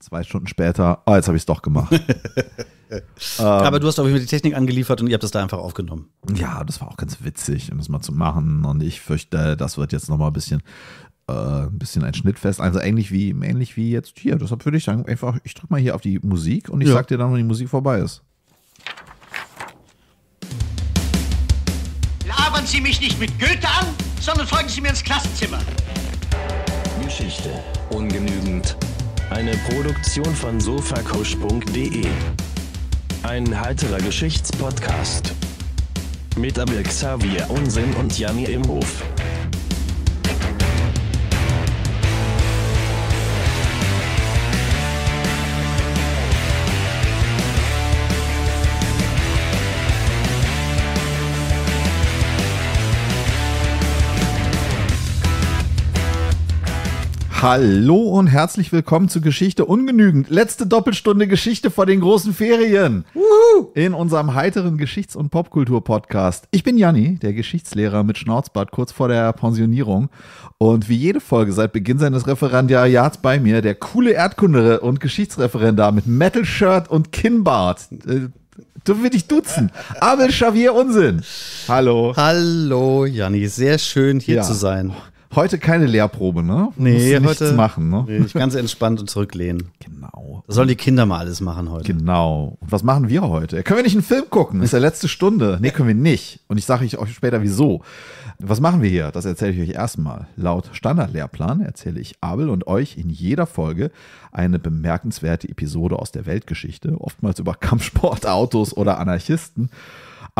Zwei Stunden später, ah, oh, jetzt habe ich es doch gemacht. ähm, Aber du hast, glaube ich, mir die Technik angeliefert und ihr habt das da einfach aufgenommen. Ja, das war auch ganz witzig, um das mal zu machen. Und ich fürchte, das wird jetzt nochmal ein bisschen, äh, ein bisschen ein Schnittfest. Also ähnlich wie, ähnlich wie jetzt hier. Deshalb würde ich sagen, einfach, ich drücke mal hier auf die Musik und ich ja. sag dir dann, wenn die Musik vorbei ist. Labern Sie mich nicht mit Goethe an, sondern folgen Sie mir ins Klassenzimmer. Geschichte. Ungenügend eine Produktion von sofacoach.de. Ein heiterer Geschichtspodcast. Mit Abel Xavier Unsinn und Janni Imhof. Hallo und herzlich willkommen zu Geschichte ungenügend. Letzte Doppelstunde Geschichte vor den großen Ferien. Uhu. In unserem heiteren Geschichts- und Popkultur-Podcast. Ich bin Janni, der Geschichtslehrer mit Schnauzbart kurz vor der Pensionierung. Und wie jede Folge seit Beginn seines Referendariats bei mir, der coole Erdkundere und Geschichtsreferendar mit Metal-Shirt und Kinnbart. Äh, dürfen wir dich duzen? Abel Xavier Unsinn. Hallo. Hallo, Janni. Sehr schön, hier ja. zu sein. Heute keine Lehrprobe, ne? Nee, Musst heute. Nichts machen, ne? Nee, ganz entspannt und zurücklehnen. Genau. Da sollen die Kinder mal alles machen heute. Genau. Und was machen wir heute? Können wir nicht einen Film gucken? Das ist der letzte Stunde. Nee, können wir nicht. Und ich sage euch später, wieso. Was machen wir hier? Das erzähle ich euch erstmal. Laut Standardlehrplan erzähle ich Abel und euch in jeder Folge eine bemerkenswerte Episode aus der Weltgeschichte, oftmals über Kampfsport, Autos oder Anarchisten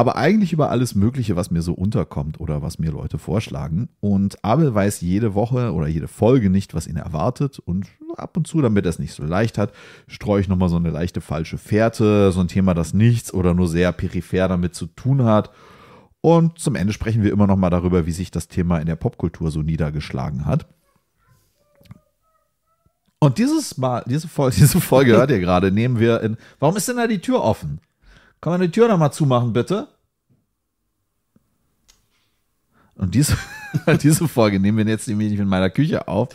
aber eigentlich über alles Mögliche, was mir so unterkommt oder was mir Leute vorschlagen. Und Abel weiß jede Woche oder jede Folge nicht, was ihn erwartet. Und ab und zu, damit er es nicht so leicht hat, streue ich nochmal so eine leichte falsche Fährte, so ein Thema, das nichts oder nur sehr peripher damit zu tun hat. Und zum Ende sprechen wir immer nochmal darüber, wie sich das Thema in der Popkultur so niedergeschlagen hat. Und dieses Mal, diese Folge, diese Folge hört ihr gerade, nehmen wir in. Warum ist denn da die Tür offen? Kann man die Tür nochmal zumachen, bitte? Und diese, diese Folge nehmen wir jetzt nämlich in meiner Küche auf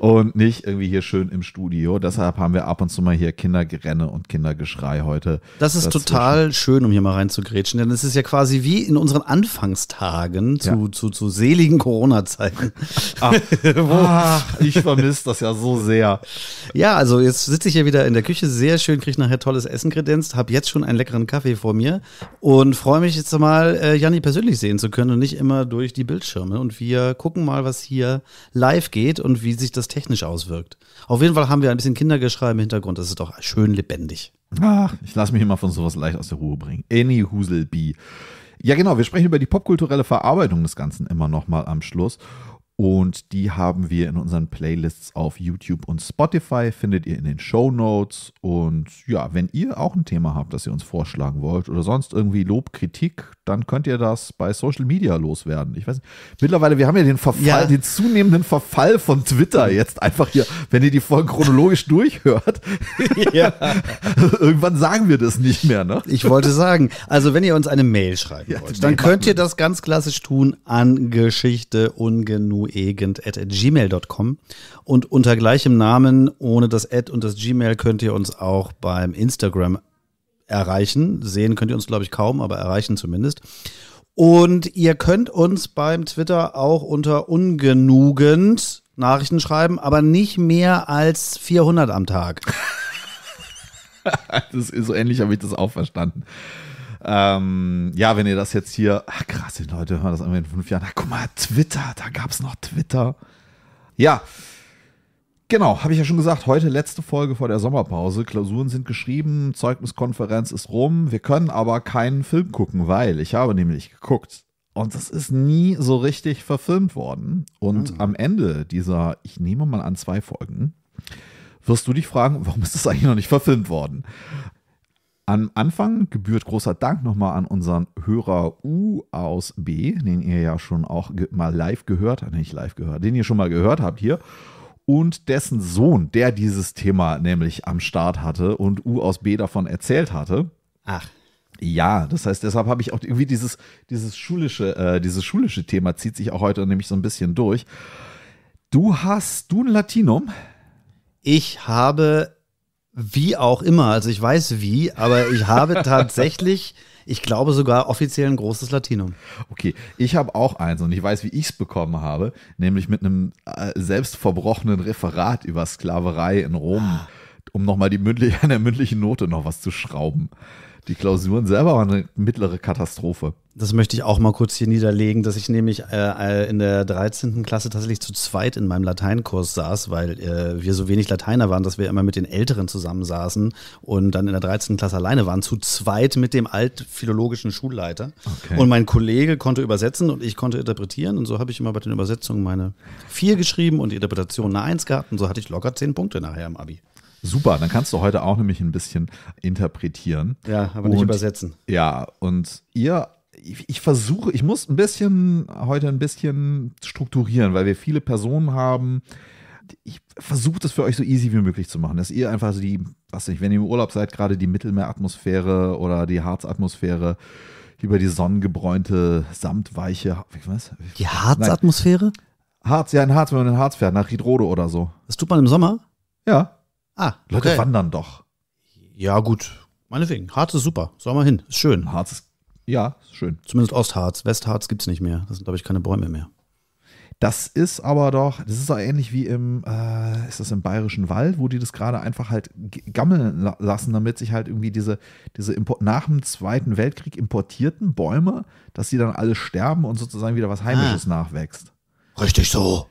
und nicht irgendwie hier schön im Studio. Deshalb haben wir ab und zu mal hier Kindergerenne und Kindergeschrei heute. Das ist dazwischen. total schön, um hier mal reinzugrätschen, denn es ist ja quasi wie in unseren Anfangstagen zu, ja. zu, zu, seligen Corona-Zeiten. Ah, ah. ich vermisse das ja so sehr. Ja, also jetzt sitze ich hier wieder in der Küche, sehr schön, kriege nachher tolles Essen kredenzt, habe jetzt schon einen leckeren Kaffee vor mir und freue mich jetzt mal, äh, Janni persönlich sehen zu können und nicht immer durch die Bildschirme. Und wir gucken mal, was hier live geht und wie sich das technisch auswirkt. Auf jeden Fall haben wir ein bisschen Kindergeschrei im Hintergrund. Das ist doch schön lebendig. Ach, ich lasse mich immer von sowas leicht aus der Ruhe bringen. Any Huselbee. Ja, genau. Wir sprechen über die popkulturelle Verarbeitung des Ganzen immer noch mal am Schluss. Und die haben wir in unseren Playlists auf YouTube und Spotify, findet ihr in den Show Notes. Und ja, wenn ihr auch ein Thema habt, das ihr uns vorschlagen wollt oder sonst irgendwie Lob, Kritik, dann könnt ihr das bei Social Media loswerden. Ich weiß nicht, mittlerweile, wir haben ja den Verfall, ja. den zunehmenden Verfall von Twitter jetzt einfach hier, wenn ihr die Folge chronologisch durchhört. Ja. Irgendwann sagen wir das nicht mehr, ne? Ich wollte sagen, also wenn ihr uns eine Mail schreiben ja, wollt, dann könnt ihr das ganz klassisch tun an Geschichte ungenug gmail.com und unter gleichem Namen, ohne das Ad und das Gmail, könnt ihr uns auch beim Instagram erreichen. Sehen könnt ihr uns, glaube ich, kaum, aber erreichen zumindest. Und ihr könnt uns beim Twitter auch unter ungenügend Nachrichten schreiben, aber nicht mehr als 400 am Tag. das ist, so ähnlich habe ich das auch verstanden. Ähm, ja, wenn ihr das jetzt hier, ach krass, die Leute hören das irgendwie in fünf Jahren. Na, guck mal, Twitter, da gab es noch Twitter. Ja, Genau, habe ich ja schon gesagt, heute letzte Folge vor der Sommerpause. Klausuren sind geschrieben, Zeugniskonferenz ist rum. Wir können aber keinen Film gucken, weil ich habe nämlich geguckt und das ist nie so richtig verfilmt worden. Und mhm. am Ende dieser, ich nehme mal an, zwei Folgen, wirst du dich fragen, warum ist das eigentlich noch nicht verfilmt worden? Am Anfang gebührt großer Dank nochmal an unseren Hörer U aus B, den ihr ja schon auch mal live gehört, nicht live gehört, den ihr schon mal gehört habt hier. Und dessen Sohn, der dieses Thema nämlich am Start hatte und U aus B davon erzählt hatte. Ach. Ja, das heißt, deshalb habe ich auch irgendwie dieses, dieses schulische, äh, dieses schulische Thema zieht sich auch heute nämlich so ein bisschen durch. Du hast du ein Latinum? Ich habe wie auch immer, also ich weiß wie, aber ich habe tatsächlich, ich glaube sogar offiziell ein großes Latinum. Okay, ich habe auch eins und ich weiß, wie ich es bekommen habe, nämlich mit einem äh, selbstverbrochenen Referat über Sklaverei in Rom, ah. um nochmal die mündliche, an der mündlichen Note noch was zu schrauben. Die Klausuren selber waren eine mittlere Katastrophe. Das möchte ich auch mal kurz hier niederlegen, dass ich nämlich äh, äh in der 13. Klasse tatsächlich zu zweit in meinem Lateinkurs saß, weil äh, wir so wenig Lateiner waren, dass wir immer mit den Älteren zusammensaßen und dann in der 13. Klasse alleine waren, zu zweit mit dem altphilologischen Schulleiter. Okay. Und mein Kollege konnte übersetzen und ich konnte interpretieren und so habe ich immer bei den Übersetzungen meine vier geschrieben und die Interpretation eine Eins gehabt und so hatte ich locker zehn Punkte nachher im Abi. Super, dann kannst du heute auch nämlich ein bisschen interpretieren. Ja, aber und, nicht übersetzen. Ja, und ihr ich, ich versuche, ich muss ein bisschen heute ein bisschen strukturieren, weil wir viele Personen haben. Ich versuche das für euch so easy wie möglich zu machen, dass ihr einfach so die, was nicht, wenn ihr im Urlaub seid, gerade die Mittelmeeratmosphäre oder die Harzatmosphäre über die sonnengebräunte, samtweiche, was? Die Harzatmosphäre? Harz, ja, in Harz, wenn man in Harz fährt, nach Riedrode oder so. Das tut man im Sommer? Ja. Ah, Leute okay. wandern doch. Ja, gut. Meinetwegen. Harz ist super. Sollen wir hin. Ist schön. Harz ist, ja, ist schön. Zumindest Ostharz. Westharz gibt es nicht mehr. Das sind, glaube ich, keine Bäume mehr. Das ist aber doch, das ist doch ähnlich wie im, äh, ist das im Bayerischen Wald, wo die das gerade einfach halt gammeln lassen, damit sich halt irgendwie diese, diese Import, nach dem Zweiten Weltkrieg importierten Bäume, dass sie dann alle sterben und sozusagen wieder was ah. Heimisches ah. nachwächst. Richtig so.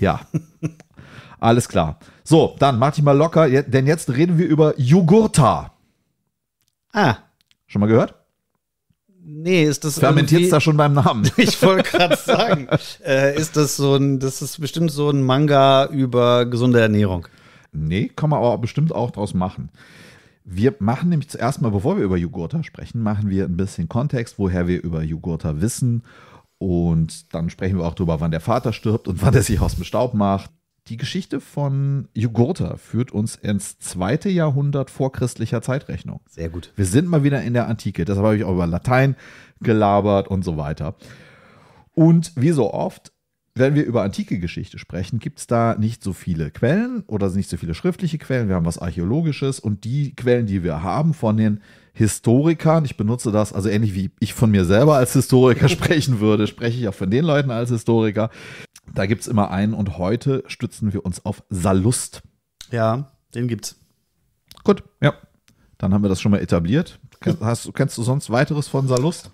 Ja. Alles klar. So, dann mach dich mal locker, denn jetzt reden wir über Jogurta. Ah. Schon mal gehört? Nee, ist das. Fermentiert es da schon beim Namen? ich wollte gerade sagen, äh, ist das so ein, das ist bestimmt so ein Manga über gesunde Ernährung. Nee, kann man aber bestimmt auch draus machen. Wir machen nämlich zuerst mal, bevor wir über Jogurta sprechen, machen wir ein bisschen Kontext, woher wir über Jogurta wissen. Und dann sprechen wir auch darüber, wann der Vater stirbt und wann er sich aus dem Staub macht. Die Geschichte von Jugurtha führt uns ins zweite Jahrhundert vorchristlicher Zeitrechnung. Sehr gut. Wir sind mal wieder in der Antike. Deshalb habe ich auch über Latein gelabert und so weiter. Und wie so oft, wenn wir über antike Geschichte sprechen, gibt es da nicht so viele Quellen oder nicht so viele schriftliche Quellen. Wir haben was Archäologisches und die Quellen, die wir haben von den Historikern, ich benutze das, also ähnlich wie ich von mir selber als Historiker sprechen würde, spreche ich auch von den Leuten als Historiker. Da gibt es immer einen und heute stützen wir uns auf Sallust. Ja, den gibt's. Gut, ja. Dann haben wir das schon mal etabliert. Hast, kennst du sonst weiteres von Sallust?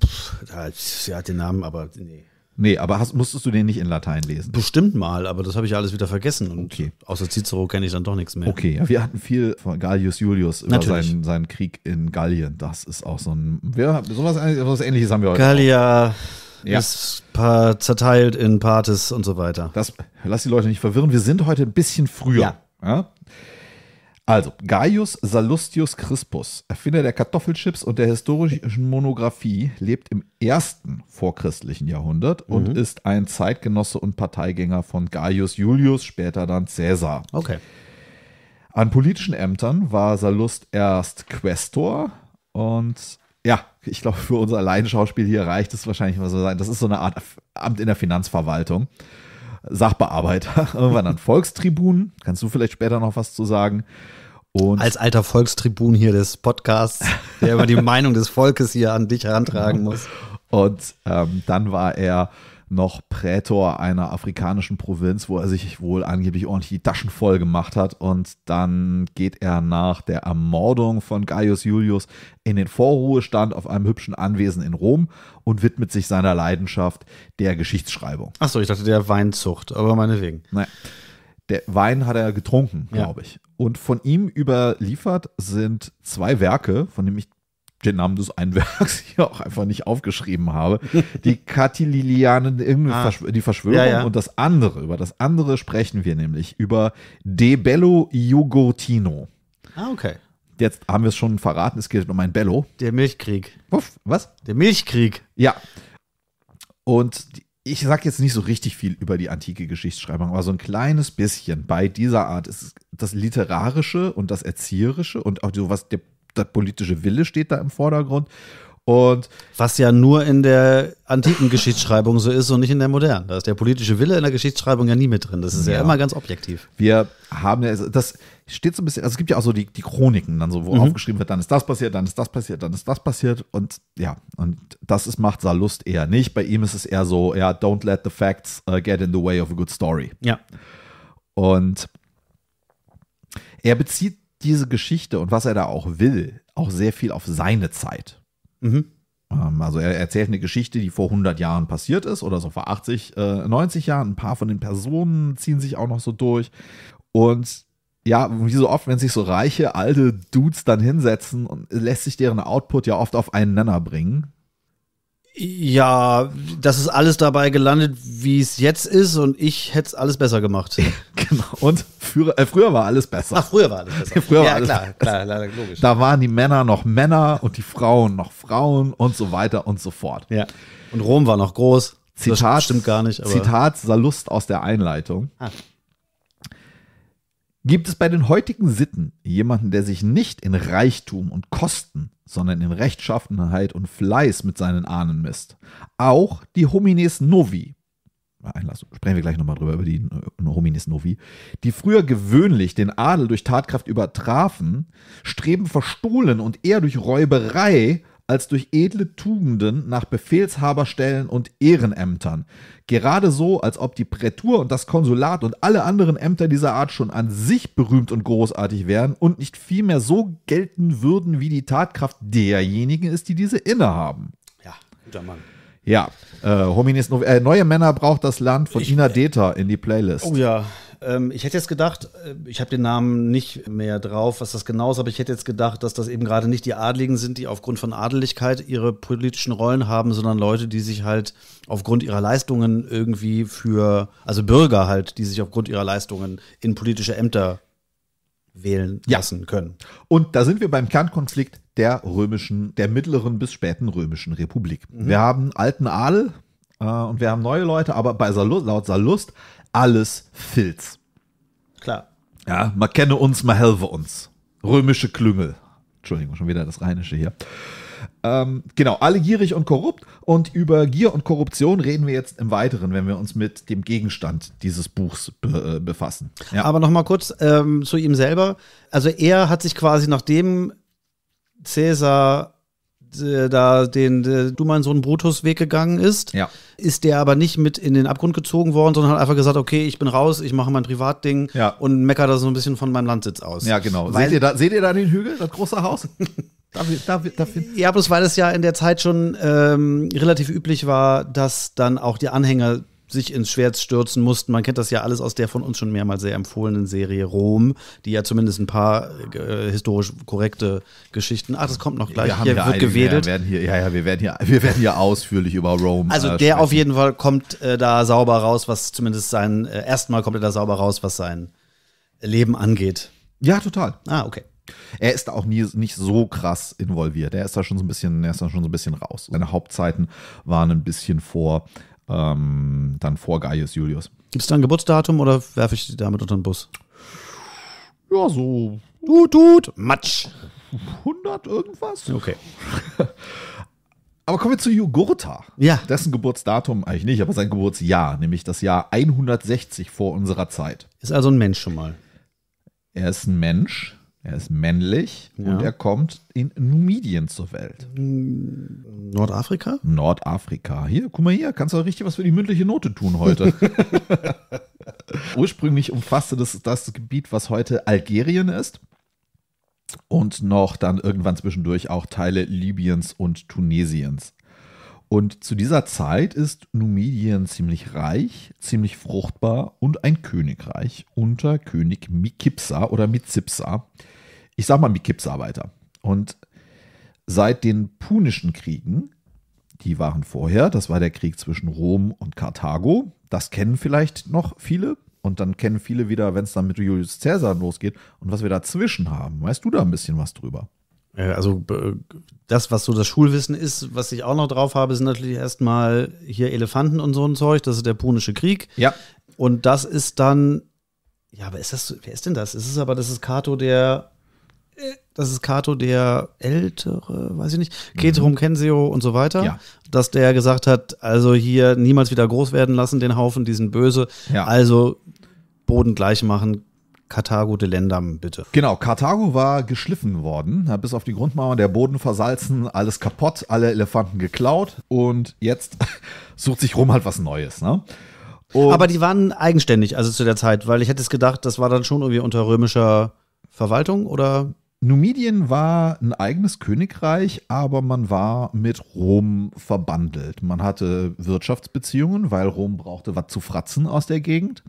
Ja, den Namen, aber nee. Nee, aber hast, musstest du den nicht in Latein lesen? Bestimmt mal, aber das habe ich alles wieder vergessen. Und okay. außer Cicero kenne ich dann doch nichts mehr. Okay, ja, wir hatten viel von Gallius Julius über seinen, seinen, Krieg in Gallien. Das ist auch so ein. Wir, sowas, sowas ähnliches haben wir heute. Gallia ja. ist paar, zerteilt in Partes und so weiter. Das, lass die Leute nicht verwirren. Wir sind heute ein bisschen früher. Ja. ja? Also, Gaius Sallustius Crispus, Erfinder der Kartoffelchips und der historischen Monographie, lebt im ersten vorchristlichen Jahrhundert mhm. und ist ein Zeitgenosse und Parteigänger von Gaius Julius, später dann Caesar. Okay. An politischen Ämtern war Sallust erst Quästor und ja, ich glaube, für unser Alleinschauspiel hier reicht es wahrscheinlich mal so sein. Das ist so eine Art Amt in der Finanzverwaltung. Sachbearbeiter. Irgendwann dann Volkstribun. Kannst du vielleicht später noch was zu sagen? Und Als alter Volkstribun hier des Podcasts, der über die Meinung des Volkes hier an dich herantragen muss. Und ähm, dann war er noch Prätor einer afrikanischen Provinz, wo er sich wohl angeblich ordentlich die Taschen voll gemacht hat. Und dann geht er nach der Ermordung von Gaius Julius in den Vorruhestand auf einem hübschen Anwesen in Rom und widmet sich seiner Leidenschaft der Geschichtsschreibung. Achso, ich dachte der Weinzucht, aber meinetwegen. Naja. Der Wein hat er getrunken, glaube ja. ich. Und von ihm überliefert sind zwei Werke, von denen ich den Namen des Einwerks hier auch einfach nicht aufgeschrieben habe. Die Katililianen, ah, Verschw die Verschwörung ja, ja. und das andere. Über das andere sprechen wir nämlich über De Bello Jugotino. Ah, okay. Jetzt haben wir es schon verraten, es geht um ein Bello. Der Milchkrieg. Uff, was? Der Milchkrieg. Ja. Und ich sage jetzt nicht so richtig viel über die antike Geschichtsschreibung, aber so ein kleines bisschen bei dieser Art ist das Literarische und das Erzieherische und auch so was der der politische Wille steht da im Vordergrund. Und was ja nur in der antiken Geschichtsschreibung so ist und nicht in der modernen. Da ist der politische Wille in der Geschichtsschreibung ja nie mit drin. Das ist ja, ja immer ganz objektiv. Wir haben ja, also das steht so ein bisschen, also es gibt ja auch so die, die Chroniken, dann so, wo mhm. aufgeschrieben wird, dann ist das passiert, dann ist das passiert, dann ist das passiert und ja, und das ist, macht Salust eher nicht. Bei ihm ist es eher so, ja, don't let the facts uh, get in the way of a good story. Ja. Und er bezieht diese Geschichte und was er da auch will, auch sehr viel auf seine Zeit. Mhm. Ähm, also er erzählt eine Geschichte, die vor 100 Jahren passiert ist oder so vor 80, äh, 90 Jahren. Ein paar von den Personen ziehen sich auch noch so durch. Und ja, wie so oft, wenn sich so reiche alte Dudes dann hinsetzen, äh, lässt sich deren Output ja oft auf einen Nenner bringen. Ja, das ist alles dabei gelandet, wie es jetzt ist und ich hätte es alles besser gemacht. genau. Und früher, äh, früher war alles besser. Ach, früher war alles besser. früher war ja, alles klar, besser. klar, klar, logisch. Da waren die Männer noch Männer und die Frauen noch Frauen und so weiter und so fort. Ja. Und Rom war noch groß. Zitat, das stimmt gar nicht. Zitat Salust aus der Einleitung. Ah. Gibt es bei den heutigen Sitten jemanden, der sich nicht in Reichtum und Kosten, sondern in Rechtschaffenheit und Fleiß mit seinen Ahnen misst? Auch die Homines Novi, Einlass, sprechen wir gleich nochmal drüber, über die äh, Homines Novi, die früher gewöhnlich den Adel durch Tatkraft übertrafen, streben verstohlen und eher durch Räuberei als durch edle Tugenden nach Befehlshaberstellen und Ehrenämtern. Gerade so, als ob die Prätur und das Konsulat und alle anderen Ämter dieser Art schon an sich berühmt und großartig wären und nicht vielmehr so gelten würden, wie die Tatkraft derjenigen ist, die diese innehaben. Ja, guter Mann. Ja, äh, Homines no äh, Neue Männer braucht das Land von ich, Ina Deta in die Playlist. Oh ja, ähm, ich hätte jetzt gedacht, äh, ich habe den Namen nicht mehr drauf, was das genau ist, aber ich hätte jetzt gedacht, dass das eben gerade nicht die Adligen sind, die aufgrund von Adeligkeit ihre politischen Rollen haben, sondern Leute, die sich halt aufgrund ihrer Leistungen irgendwie für, also Bürger halt, die sich aufgrund ihrer Leistungen in politische Ämter wählen ja. lassen können. Und da sind wir beim Kernkonflikt der römischen, der mittleren bis späten römischen Republik. Mhm. Wir haben alten Adel äh, und wir haben neue Leute, aber bei Salust, laut Salust alles Filz. Klar. Ja, man kenne uns, man helfe uns. Römische Klüngel. Entschuldigung, schon wieder das Rheinische hier. Ähm, genau, alle gierig und korrupt. Und über Gier und Korruption reden wir jetzt im Weiteren, wenn wir uns mit dem Gegenstand dieses Buchs be äh, befassen. Ja. Aber nochmal kurz ähm, zu ihm selber. Also er hat sich quasi, nachdem Cäsar äh, da den äh, Du mein Sohn Brutus Weg gegangen ist, ja. ist der aber nicht mit in den Abgrund gezogen worden, sondern hat einfach gesagt, okay, ich bin raus, ich mache mein Privatding ja. und meckere da so ein bisschen von meinem Landsitz aus. Ja, genau. Weil, seht, ihr da, seht ihr da den Hügel, das große Haus? Dafür, dafür, dafür. Ja, bloß weil es ja in der Zeit schon ähm, relativ üblich war, dass dann auch die Anhänger sich ins Schwert stürzen mussten. Man kennt das ja alles aus der von uns schon mehrmals sehr empfohlenen Serie Rom, die ja zumindest ein paar äh, historisch korrekte Geschichten. Ach, das kommt noch gleich. Wir haben hier ja wird einige, gewedelt. Ja, hier, ja, ja, wir werden hier, wir werden hier ausführlich über Rom. Also äh, der sprechen. auf jeden Fall kommt äh, da sauber raus, was zumindest sein äh, erstmal kommt er da sauber raus, was sein Leben angeht. Ja, total. Ah, okay. Er ist auch nie, nicht so krass involviert. Er ist da schon so ein bisschen, er ist da schon so ein bisschen raus. Seine Hauptzeiten waren ein bisschen vor, ähm, dann vor Gaius Julius. Gibt es da ein Geburtsdatum oder werfe ich die damit unter den Bus? Ja, so. Tut, tut, Matsch. 100 irgendwas? Okay. Aber kommen wir zu Jugurtha. Ja. Dessen Geburtsdatum eigentlich nicht, aber sein Geburtsjahr, nämlich das Jahr 160 vor unserer Zeit. Ist also ein Mensch schon mal. Er ist ein Mensch. Er ist männlich ja. und er kommt in Numidien zur Welt. Nordafrika? Nordafrika. Hier, guck mal hier, kannst du richtig was für die mündliche Note tun heute. Ursprünglich umfasste das das Gebiet, was heute Algerien ist. Und noch dann irgendwann zwischendurch auch Teile Libyens und Tunesiens. Und zu dieser Zeit ist Numidien ziemlich reich, ziemlich fruchtbar und ein Königreich unter König Mikipsa oder Mizipsa ich sag mal Mikipsarbeiter. Und seit den Punischen Kriegen, die waren vorher, das war der Krieg zwischen Rom und Karthago, das kennen vielleicht noch viele. Und dann kennen viele wieder, wenn es dann mit Julius Caesar losgeht und was wir dazwischen haben. Weißt du da ein bisschen was drüber? Also äh, das, was so das Schulwissen ist, was ich auch noch drauf habe, sind natürlich erstmal hier Elefanten und so ein Zeug. Das ist der Punische Krieg. Ja. Und das ist dann, ja, aber ist das, wer ist denn das? Ist es aber, das ist Kato, der das ist Kato der ältere, weiß ich nicht, Keterum mhm. Kenseo und so weiter, ja. dass der gesagt hat, also hier niemals wieder groß werden lassen, den Haufen, die sind böse, ja. also Boden gleich machen, Karthago de Lendam, bitte. Genau, Karthago war geschliffen worden, bis auf die Grundmauer der Boden versalzen, alles kaputt, alle Elefanten geklaut und jetzt sucht sich Rom halt was Neues, ne? Und Aber die waren eigenständig, also zu der Zeit, weil ich hätte es gedacht, das war dann schon irgendwie unter römischer Verwaltung oder Numidien war ein eigenes Königreich, aber man war mit Rom verbandelt. Man hatte Wirtschaftsbeziehungen, weil Rom brauchte was zu fratzen aus der Gegend.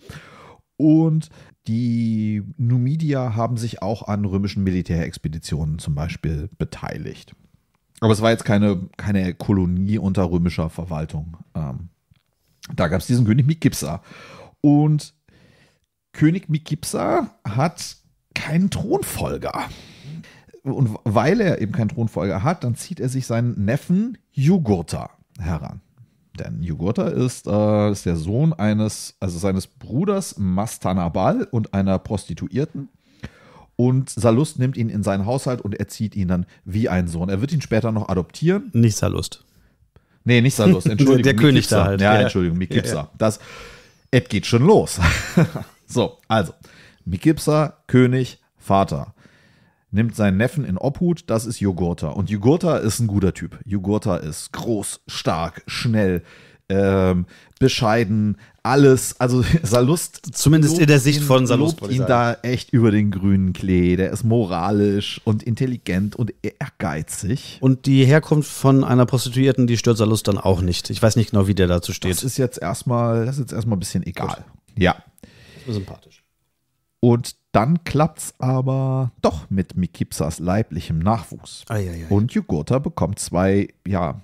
Und die Numidier haben sich auch an römischen Militärexpeditionen zum Beispiel beteiligt. Aber es war jetzt keine, keine Kolonie unter römischer Verwaltung. Ähm, da gab es diesen König Mikipsa. Und König Mikipsa hat keinen Thronfolger und weil er eben keinen Thronfolger hat, dann zieht er sich seinen Neffen Jugurtha heran. Denn Jugurtha ist, äh, ist der Sohn eines, also seines Bruders Mastanabal und einer Prostituierten. Und Salust nimmt ihn in seinen Haushalt und erzieht ihn dann wie einen Sohn. Er wird ihn später noch adoptieren. Nicht Salust. Nee, nicht Salust. Entschuldigung. der König da halt. Ja, ja. Entschuldigung, Mikipsa. Ja, das, es geht schon los. so, also. Mikipsa, König, Vater nimmt seinen Neffen in Obhut, das ist Jogurta. Und Jogurta ist ein guter Typ. Jogurta ist groß, stark, schnell, ähm, bescheiden, alles. Also Salust. Zumindest in der Sicht ihn, von Salust. Lobt ihn da echt über den grünen Klee. Der ist moralisch und intelligent und ehrgeizig. Und die Herkunft von einer Prostituierten, die stört Salust dann auch nicht. Ich weiß nicht genau, wie der dazu steht. Das ist jetzt erstmal, das ist jetzt erstmal ein bisschen egal. Gut. Ja. sympathisch. Und dann klappt es aber doch mit Mikipsas leiblichem Nachwuchs. Eieiei. Und Jugurtha bekommt zwei ja,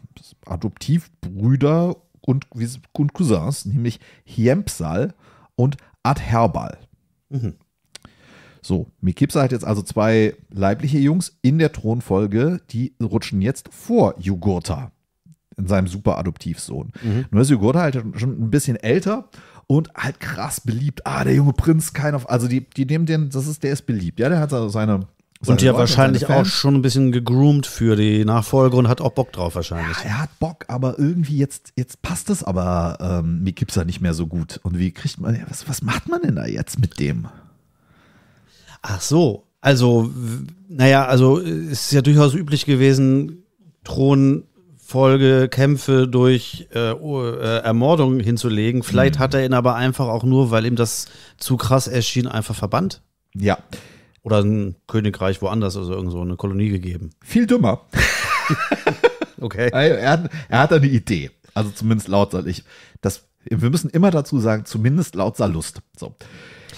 Adoptivbrüder und, und Cousins, nämlich Hiempsal und Adherbal. Mhm. So, Mikipsa hat jetzt also zwei leibliche Jungs in der Thronfolge, die rutschen jetzt vor Jugurtha in seinem super Adoptivsohn. Mhm. Nur ist Jugurtha halt schon ein bisschen älter und halt krass beliebt. Ah, der junge Prinz, kein auf. Also die, die nehmen den, das ist, der ist beliebt. Ja, der hat also seine. seine und ja wahrscheinlich auch schon ein bisschen gegroomt für die Nachfolge und hat auch Bock drauf wahrscheinlich. Ja, er hat Bock, aber irgendwie jetzt, jetzt passt es aber ähm, mir nicht mehr so gut. Und wie kriegt man, was, was macht man denn da jetzt mit dem? Ach so, also, naja, also es ist ja durchaus üblich gewesen, Thron Folge Kämpfe durch äh, oh, äh, Ermordung hinzulegen. Vielleicht mhm. hat er ihn aber einfach auch nur, weil ihm das zu krass erschien, einfach verbannt. Ja. Oder ein Königreich woanders, also irgend so eine Kolonie gegeben. Viel dümmer. okay. Er hat, er hat eine Idee. Also zumindest laut soll ich. Das, wir müssen immer dazu sagen, zumindest laut Sallust. So.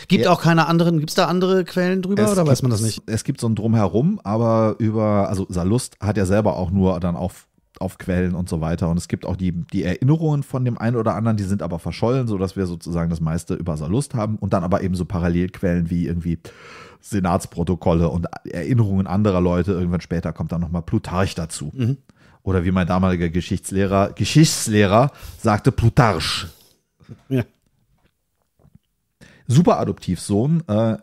Gibt ja. auch keine anderen, gibt es da andere Quellen drüber es oder weiß man das nicht? Es gibt so ein Drumherum, aber über, also Salust hat ja selber auch nur dann auf auf Quellen und so weiter. Und es gibt auch die, die Erinnerungen von dem einen oder anderen, die sind aber verschollen, sodass wir sozusagen das meiste über Salust haben und dann aber eben so Parallelquellen wie irgendwie Senatsprotokolle und Erinnerungen anderer Leute. Irgendwann später kommt dann nochmal Plutarch dazu. Mhm. Oder wie mein damaliger Geschichtslehrer, Geschichtslehrer sagte Plutarch. Ja. Super Adoptivsohn äh,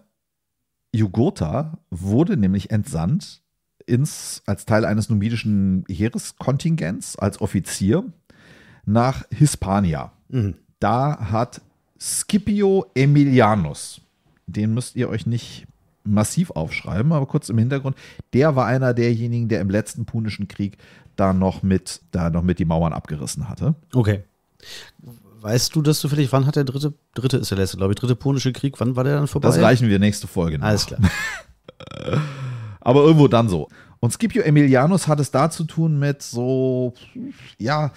Jugurtha wurde nämlich entsandt ins, als Teil eines numidischen Heereskontingents, als Offizier, nach Hispania. Mhm. Da hat Scipio Emilianus, den müsst ihr euch nicht massiv aufschreiben, aber kurz im Hintergrund, der war einer derjenigen, der im letzten Punischen Krieg da noch mit, da noch mit die Mauern abgerissen hatte. Okay. Weißt du das zufällig, wann hat der dritte, dritte ist der letzte, glaube ich, dritte Punische Krieg, wann war der dann vorbei? Das reichen wir nächste Folge nach. Alles klar. aber irgendwo dann so. Und Scipio Emilianus hat es da zu tun mit so, ja,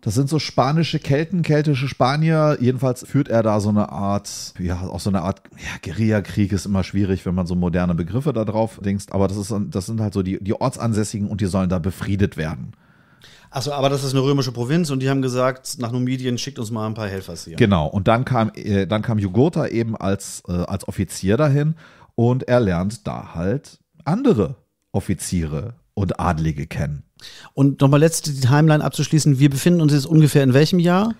das sind so spanische Kelten, keltische Spanier. Jedenfalls führt er da so eine Art, ja, auch so eine Art ja, Guerillakrieg ist immer schwierig, wenn man so moderne Begriffe da drauf denkst. Aber das, ist, das sind halt so die, die Ortsansässigen und die sollen da befriedet werden. Achso, aber das ist eine römische Provinz und die haben gesagt, nach Numidien schickt uns mal ein paar Helfer hier. Genau, und dann kam, äh, dann kam Jugurtha eben als, äh, als Offizier dahin und er lernt da halt andere Offiziere und Adlige kennen. Und nochmal letzte die Timeline abzuschließen. Wir befinden uns jetzt ungefähr in welchem Jahr?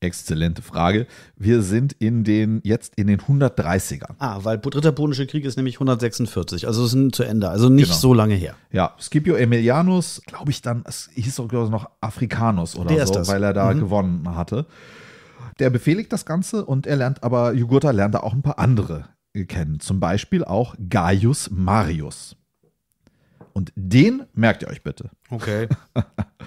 Exzellente Frage. Wir sind in den, jetzt in den 130ern. Ah, weil dritter Punische Krieg ist nämlich 146, also es ist zu Ende, also nicht genau. so lange her. Ja, Scipio Emilianus, glaube ich dann, es hieß doch noch Afrikanus oder Der so, weil er da mhm. gewonnen hatte. Der befehligt das Ganze und er lernt aber, Jugurtha lernt da auch ein paar andere kennen. Zum Beispiel auch Gaius Marius. Und den merkt ihr euch bitte. Okay.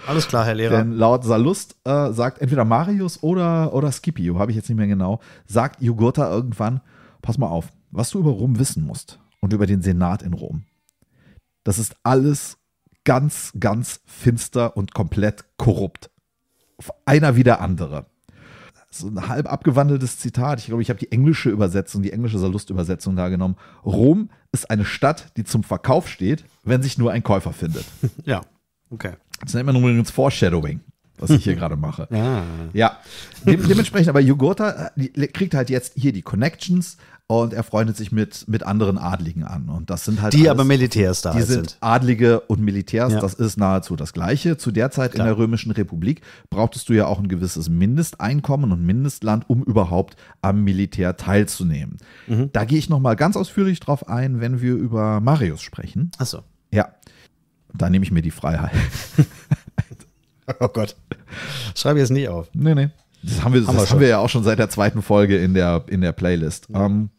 Alles klar, Herr Lehrer. Denn laut Sallust äh, sagt entweder Marius oder, oder Scipio, habe ich jetzt nicht mehr genau, sagt Jugurtha irgendwann: Pass mal auf, was du über Rom wissen musst und über den Senat in Rom, das ist alles ganz, ganz finster und komplett korrupt. Einer wie der andere so ein halb abgewandeltes Zitat. Ich glaube, ich habe die englische Übersetzung, die englische Salust-Übersetzung da genommen. Rom ist eine Stadt, die zum Verkauf steht, wenn sich nur ein Käufer findet. Ja, okay. Das nennt man übrigens Foreshadowing, was ich hier gerade mache. Ah. Ja, Dem, dementsprechend, aber Yogurta äh, kriegt halt jetzt hier die Connections, und er freundet sich mit, mit anderen Adligen an. Und das sind halt. Die alles, aber Militärs da die halt sind. sind. Adlige und Militärs, ja. das ist nahezu das Gleiche. Zu der Zeit Klar. in der Römischen Republik brauchtest du ja auch ein gewisses Mindesteinkommen und Mindestland, um überhaupt am Militär teilzunehmen. Mhm. Da gehe ich nochmal ganz ausführlich drauf ein, wenn wir über Marius sprechen. Achso. Ja. Da nehme ich mir die Freiheit. oh Gott. Schreibe ich jetzt nie auf. Nee, nee. Das haben wir, haben, das wir, haben wir, ja auch schon seit der zweiten Folge in der, in der Playlist. Ja. Ähm,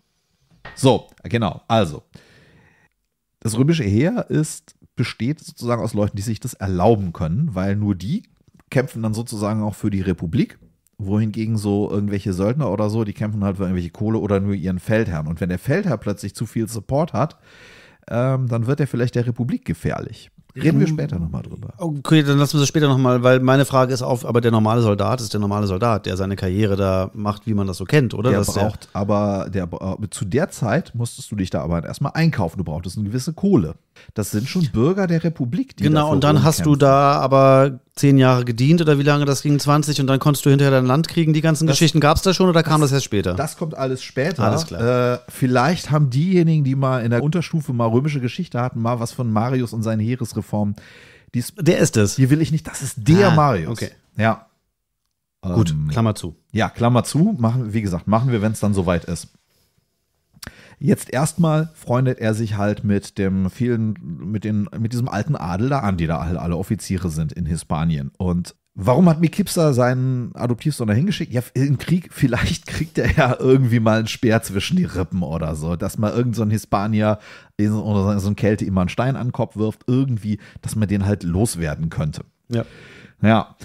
so, genau. Also, das römische Heer ist, besteht sozusagen aus Leuten, die sich das erlauben können, weil nur die kämpfen dann sozusagen auch für die Republik wohingegen so irgendwelche Söldner oder so, die kämpfen halt für irgendwelche Kohle oder nur ihren Feldherrn. Und wenn der Feldherr plötzlich zu viel Support hat, ähm, dann wird er vielleicht der Republik gefährlich. Reden wir ähm, später nochmal drüber. Okay, dann lassen wir das später nochmal, weil meine Frage ist auf, aber der normale Soldat ist der normale Soldat, der seine Karriere da macht, wie man das so kennt, oder? Der das braucht, der aber der, äh, zu der Zeit musstest du dich da aber erstmal einkaufen. Du brauchtest eine gewisse Kohle. Das sind schon Bürger der Republik, die Genau, und dann hast kämpfen. du da aber zehn Jahre gedient oder wie lange das ging, 20 und dann konntest du hinterher dein Land kriegen. Die ganzen das, Geschichten gab es da schon oder kam das, das, erst später? Das kommt alles später. Alles klar. Äh, vielleicht haben diejenigen, die mal in der Unterstufe mal römische Geschichte hatten, mal was von Marius und seinen Heeresreformen. Dies, der ist es. Hier will ich nicht, das ist der ah, Marius. Okay. Ja. Gut, ähm, Klammer zu. Ja, Klammer zu. Machen, wie gesagt, machen wir, wenn es dann soweit ist. Jetzt erstmal freundet er sich halt mit dem vielen, mit, den, mit diesem alten Adel da an, die da halt alle Offiziere sind in Hispanien. Und Warum hat Mikipsa seinen Adoptivsohn dahin geschickt? Ja, im Krieg, vielleicht kriegt er ja irgendwie mal einen Speer zwischen die Rippen oder so, dass mal irgend so ein Hispanier oder so ein Kälte immer einen Stein an den Kopf wirft, irgendwie, dass man den halt loswerden könnte. Ja. Ja.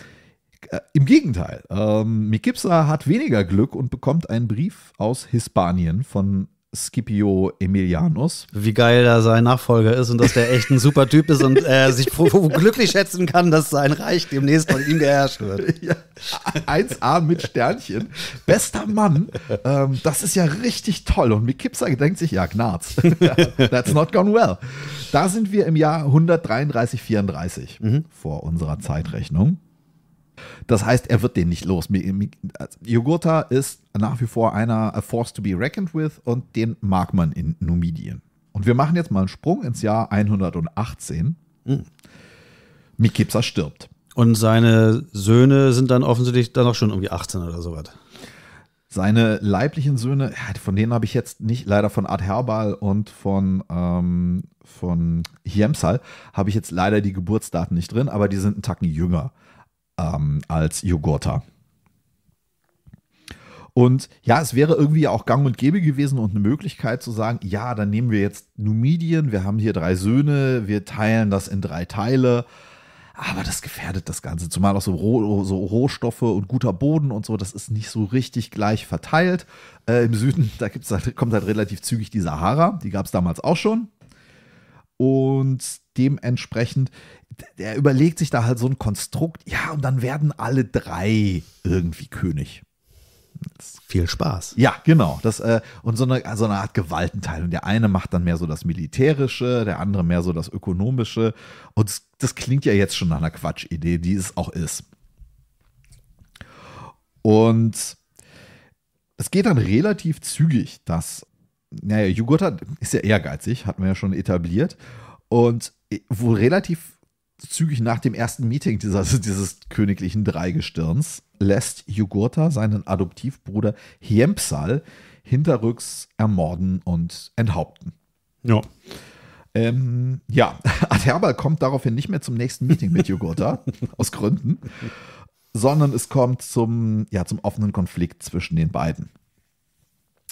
Äh, Im Gegenteil, ähm, Mikipsa hat weniger Glück und bekommt einen Brief aus Hispanien von Scipio Emilianus. Wie geil da sein Nachfolger ist und dass der echt ein super Typ ist und äh, sich glücklich schätzen kann, dass sein Reich demnächst von ihm geherrscht wird. Ja. 1a mit Sternchen. Bester Mann. Ähm, das ist ja richtig toll. Und Mikipsa denkt sich, ja, Gnarz. That's not gone well. Da sind wir im Jahr 133, 34 mhm. vor unserer Zeitrechnung. Das heißt, er wird den nicht los. Also Jogurta ist nach wie vor einer a Force to be reckoned with und den mag man in Numidien. Und wir machen jetzt mal einen Sprung ins Jahr 118. Mhm. Mikipsa stirbt. Und seine Söhne sind dann offensichtlich dann auch schon irgendwie 18 oder so was. Seine leiblichen Söhne, von denen habe ich jetzt nicht, leider von Adherbal und von, ähm, von Hiemsal, habe ich jetzt leider die Geburtsdaten nicht drin, aber die sind einen Tacken jünger ähm, als Jogurta. Und ja, es wäre irgendwie auch gang und gäbe gewesen und eine Möglichkeit zu sagen, ja, dann nehmen wir jetzt Numidien, wir haben hier drei Söhne, wir teilen das in drei Teile. Aber das gefährdet das Ganze, zumal auch so, Roh so Rohstoffe und guter Boden und so, das ist nicht so richtig gleich verteilt. Äh, Im Süden, da gibt's, da halt, kommt halt relativ zügig die Sahara, die gab es damals auch schon. Und dementsprechend, er überlegt sich da halt so ein Konstrukt, ja, und dann werden alle drei irgendwie König. Viel Spaß. Ja, genau. Das, äh, und so eine, so eine Art Gewaltenteilung. Der eine macht dann mehr so das Militärische, der andere mehr so das Ökonomische. Und das, das klingt ja jetzt schon nach einer Quatschidee, die es auch ist. Und es geht dann relativ zügig, dass naja, Jugotta ist ja ehrgeizig, hat man ja schon etabliert. Und äh, wohl relativ zügig nach dem ersten Meeting dieses, dieses königlichen Dreigestirns lässt Jugurtha seinen Adoptivbruder Hiempsal hinterrücks ermorden und enthaupten. Ja. Ähm, ja, Adherbal kommt daraufhin nicht mehr zum nächsten Meeting mit Jugurtha, aus Gründen, sondern es kommt zum, ja, zum offenen Konflikt zwischen den beiden.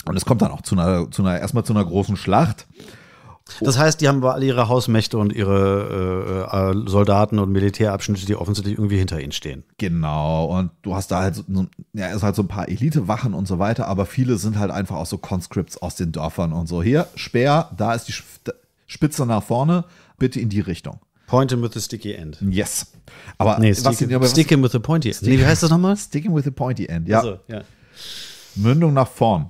Und es kommt dann auch zu einer, zu einer erstmal zu einer großen Schlacht. Das heißt, die haben alle ihre Hausmächte und ihre äh, äh, Soldaten und Militärabschnitte, die offensichtlich irgendwie hinter ihnen stehen. Genau, und du hast da halt so, ja, ist halt so ein paar Elitewachen und so weiter, aber viele sind halt einfach auch so Conscripts aus den Dörfern und so. Hier, Speer, da ist die Spitze nach vorne, bitte in die Richtung. Pointing with the sticky end. Yes. Aber nee, was, stick, was, with the pointy end. Nee, wie heißt das nochmal? Sticking with the pointy end, ja. Also, ja. Mündung nach vorn.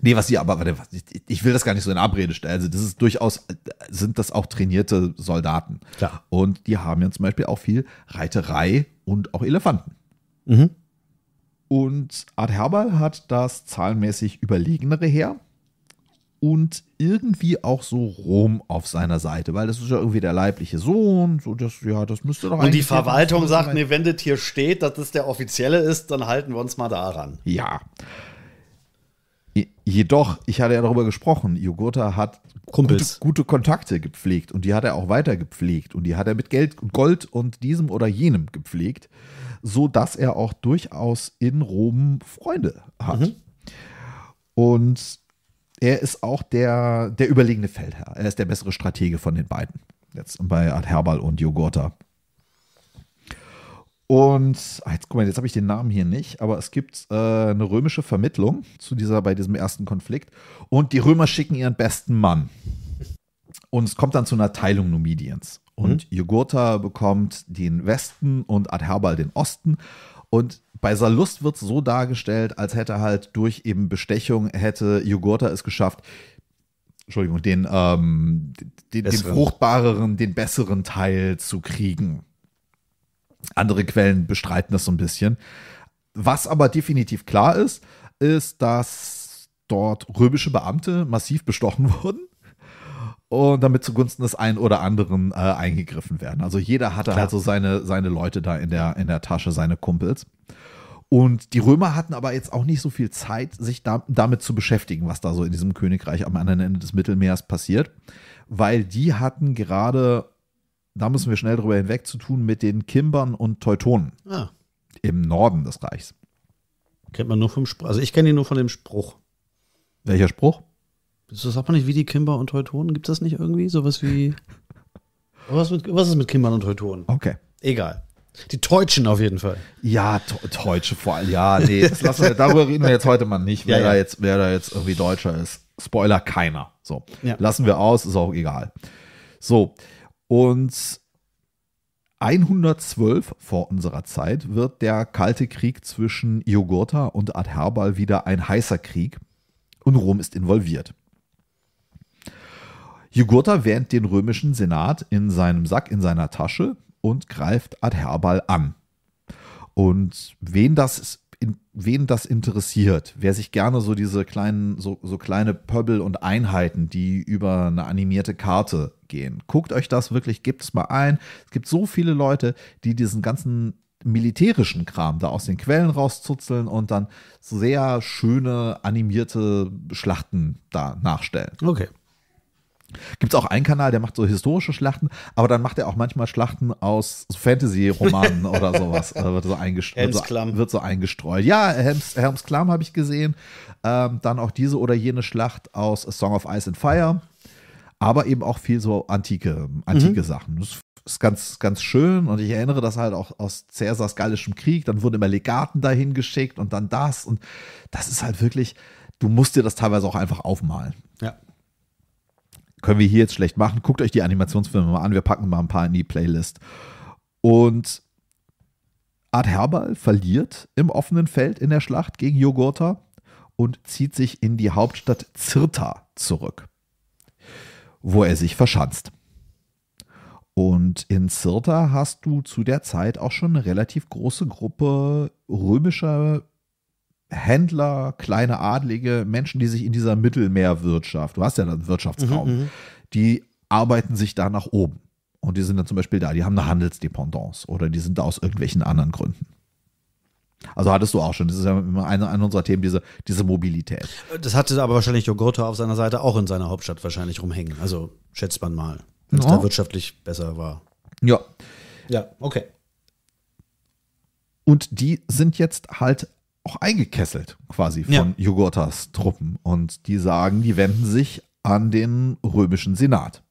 Nee, was sie aber, warte, ich, ich will das gar nicht so in Abrede stellen. Also, das ist durchaus, sind das auch trainierte Soldaten. Klar. Und die haben ja zum Beispiel auch viel Reiterei und auch Elefanten. Mhm. Und Art Herbal hat das zahlenmäßig überlegenere Heer und irgendwie auch so Rom auf seiner Seite, weil das ist ja irgendwie der leibliche Sohn, so das, ja, das müsste doch Und die Verwaltung sagt, nee, wenn das hier steht, dass das der offizielle ist, dann halten wir uns mal daran. Ja. Jedoch, ich hatte ja darüber gesprochen, Jogurta hat gute, gute, Kontakte gepflegt und die hat er auch weiter gepflegt und die hat er mit Geld und Gold und diesem oder jenem gepflegt, sodass er auch durchaus in Rom Freunde hat. Mhm. Und er ist auch der, der überlegene Feldherr. Er ist der bessere Stratege von den beiden. Jetzt bei Adherbal und Jogurta. Und ah, jetzt guck mal, jetzt habe ich den Namen hier nicht, aber es gibt äh, eine römische Vermittlung zu dieser bei diesem ersten Konflikt und die Römer schicken ihren besten Mann. Und es kommt dann zu einer Teilung Numidiens. Und mhm. Jugurtha bekommt den Westen und Adherbal den Osten. Und bei Sallust wird es so dargestellt, als hätte halt durch eben Bestechung hätte Jugurtha es geschafft, Entschuldigung, den, ähm, den, den, fruchtbareren, den besseren Teil zu kriegen. Andere Quellen bestreiten das so ein bisschen. Was aber definitiv klar ist, ist, dass dort römische Beamte massiv bestochen wurden und damit zugunsten des einen oder anderen äh, eingegriffen werden. Also jeder hatte Klar. halt so seine, seine Leute da in der, in der Tasche, seine Kumpels. Und die Römer hatten aber jetzt auch nicht so viel Zeit, sich da, damit zu beschäftigen, was da so in diesem Königreich am anderen Ende des Mittelmeers passiert, weil die hatten gerade da müssen wir schnell drüber hinweg, zu tun mit den Kimbern und Teutonen ah. im Norden des Reichs. Kennt man nur vom Spruch. Also ich kenne ihn nur von dem Spruch. Welcher Spruch? Das sagt man nicht wie die Kimber und Teutonen? Gibt es das nicht irgendwie? Sowas wie. was, mit, was ist mit Kimbern und Teutonen? Okay. Egal. Die Deutschen auf jeden Fall. Ja, Deutsche vor allem. Ja, nee, das lassen wir, darüber reden wir jetzt heute mal nicht, wer, ja, ja. Da jetzt, wer da jetzt irgendwie Deutscher ist. Spoiler, keiner. So, ja. lassen wir aus, ist auch egal. So, und 112 vor unserer Zeit wird der Kalte Krieg zwischen Jugurtha und Adherbal wieder ein heißer Krieg und Rom ist involviert. Jugurtha wähnt den römischen Senat in seinem Sack, in seiner Tasche und greift Adherbal an. Und wen das, wen das interessiert, wer sich gerne so diese kleinen, so, so kleine Pöbel und Einheiten, die über eine animierte Karte gehen. Guckt euch das wirklich, gebt es mal ein. Es gibt so viele Leute, die diesen ganzen militärischen Kram da aus den Quellen rauszuzeln und dann sehr schöne animierte Schlachten da nachstellen. Okay. Gibt es auch einen Kanal, der macht so historische Schlachten, aber dann macht er auch manchmal Schlachten aus Fantasy-Romanen oder sowas. Äh, wird, so eingestreut, wird so eingestreut. Ja, Helms, Helms Klamm habe ich gesehen. Ähm, dann auch diese oder jene Schlacht aus A Song of Ice and Fire aber eben auch viel so antike, antike mhm. Sachen. Das ist ganz, ganz schön und ich erinnere das halt auch aus Cäsars Gallischem Krieg. Dann wurden immer Legaten dahin geschickt und dann das und das ist halt wirklich, du musst dir das teilweise auch einfach aufmalen. Ja. Können wir hier jetzt schlecht machen. Guckt euch die Animationsfilme mal an. Wir packen mal ein paar in die Playlist. Und Art Herbal verliert im offenen Feld in der Schlacht gegen Jogurta und zieht sich in die Hauptstadt Zirta zurück wo er sich verschanzt. Und in Cirta hast du zu der Zeit auch schon eine relativ große Gruppe römischer Händler, kleine adlige Menschen, die sich in dieser Mittelmeerwirtschaft, du hast ja einen Wirtschaftsraum, mhm, mhm. die arbeiten sich da nach oben. Und die sind dann zum Beispiel da, die haben eine Handelsdependance oder die sind da aus irgendwelchen anderen Gründen. Also hattest du auch schon. Das ist ja immer einer ein unserer Themen, diese, diese Mobilität. Das hatte aber wahrscheinlich Jogurta auf seiner Seite auch in seiner Hauptstadt wahrscheinlich rumhängen. Also schätzt man mal, wenn es ja. da wirtschaftlich besser war. Ja. Ja, okay. Und die sind jetzt halt auch eingekesselt quasi von ja. Jugurthas Truppen. Und die sagen, die wenden sich an den römischen Senat.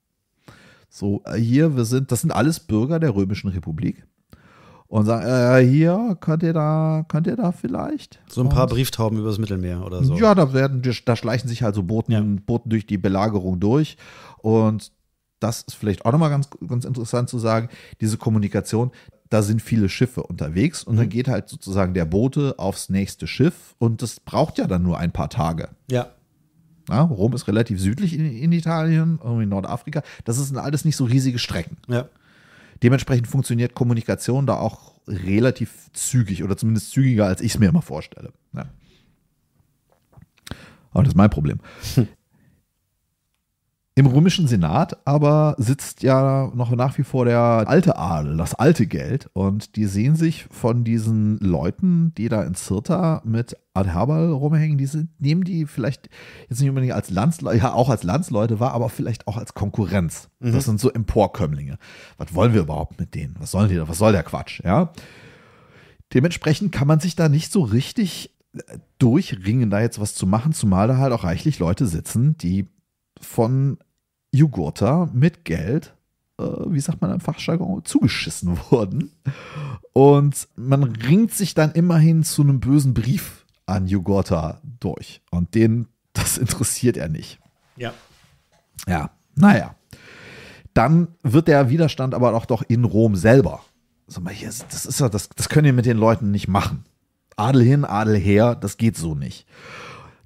So, äh, hier, wir sind, das sind alles Bürger der römischen Republik und sagen, äh, hier, könnt ihr da, könnt ihr da vielleicht? So ein paar und, Brieftauben übers Mittelmeer oder so. Ja, da werden, da schleichen sich halt so Booten, ja. Booten durch die Belagerung durch. Und das ist vielleicht auch nochmal ganz, ganz interessant zu sagen, diese Kommunikation, da sind viele Schiffe unterwegs und mhm. dann geht halt sozusagen der Bote aufs nächste Schiff und das braucht ja dann nur ein paar Tage. Ja. Na, Rom ist relativ südlich in, in Italien, irgendwie Nordafrika. Das sind alles nicht so riesige Strecken. Ja. Dementsprechend funktioniert Kommunikation da auch relativ zügig oder zumindest zügiger, als ich es mir immer vorstelle. Ja. Aber das ist mein Problem. im römischen Senat aber sitzt ja noch nach wie vor der alte Adel, das alte Geld. Und die sehen sich von diesen Leuten, die da in Cirta mit Adherbal rumhängen, die sind, nehmen die vielleicht jetzt nicht unbedingt als Landsleute, ja auch als Landsleute war, aber vielleicht auch als Konkurrenz. Mhm. Das sind so Emporkömmlinge. Was wollen wir überhaupt mit denen? Was sollen die da? Was soll der Quatsch? Ja. Dementsprechend kann man sich da nicht so richtig äh, durchringen, da jetzt was zu machen, zumal da halt auch reichlich Leute sitzen, die von Jugurta mit Geld, äh, wie sagt man im Fachjargon, zugeschissen wurden. Und man ringt sich dann immerhin zu einem bösen Brief an Jugurta durch. Und den, das interessiert er nicht. Ja. Ja, naja. Dann wird der Widerstand aber auch doch in Rom selber. Sag mal, hier, das ist ja, das, das können wir mit den Leuten nicht machen. Adel hin, Adel her, das geht so nicht.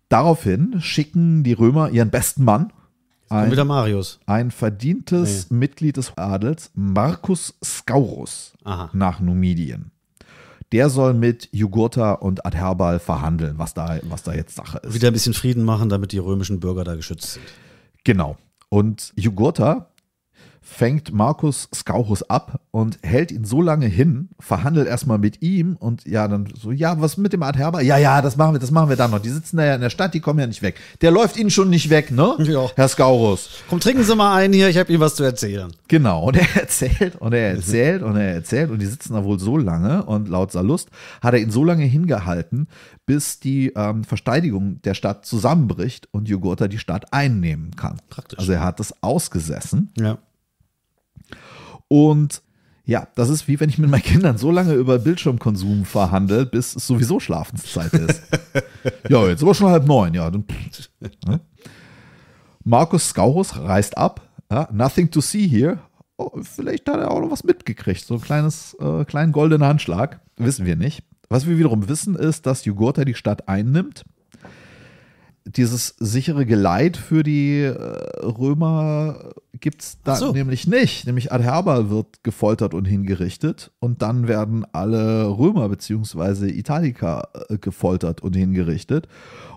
Daraufhin schicken die Römer ihren besten Mann ein, wieder Marius. ein verdientes nee. Mitglied des Adels, Marcus Scaurus, Aha. nach Numidien. Der soll mit Jugurtha und Adherbal verhandeln, was da, was da jetzt Sache ist. Wieder ein bisschen Frieden machen, damit die römischen Bürger da geschützt sind. Genau. Und Jugurtha fängt Markus Skauchus ab und hält ihn so lange hin, verhandelt erstmal mit ihm und ja, dann so, ja, was mit dem Art Herber? Ja, ja, das machen wir, das machen wir dann noch. Die sitzen da ja in der Stadt, die kommen ja nicht weg. Der läuft ihnen schon nicht weg, ne? Ja. Herr Skauchus. Komm, trinken Sie mal einen hier, ich habe Ihnen was zu erzählen. Genau, und er erzählt und er erzählt und er erzählt und die sitzen da wohl so lange und laut Salust hat er ihn so lange hingehalten, bis die ähm, Verteidigung der Stadt zusammenbricht und Jugurtha die Stadt einnehmen kann. Praktisch. Also er hat das ausgesessen. Ja. Und ja, das ist wie wenn ich mit meinen Kindern so lange über Bildschirmkonsum verhandle, bis es sowieso Schlafenszeit ist. ja, jetzt aber schon halb neun, ja. Markus Skaurus reist ab. Ja, nothing to see here. Oh, vielleicht hat er auch noch was mitgekriegt. So ein kleines, äh, kleinen goldenen Handschlag. Wissen wir nicht. Was wir wiederum wissen, ist, dass Jugurtha die Stadt einnimmt dieses sichere Geleit für die äh, Römer gibt es da so. nämlich nicht. Nämlich Adherba wird gefoltert und hingerichtet und dann werden alle Römer bzw. Italiker äh, gefoltert und hingerichtet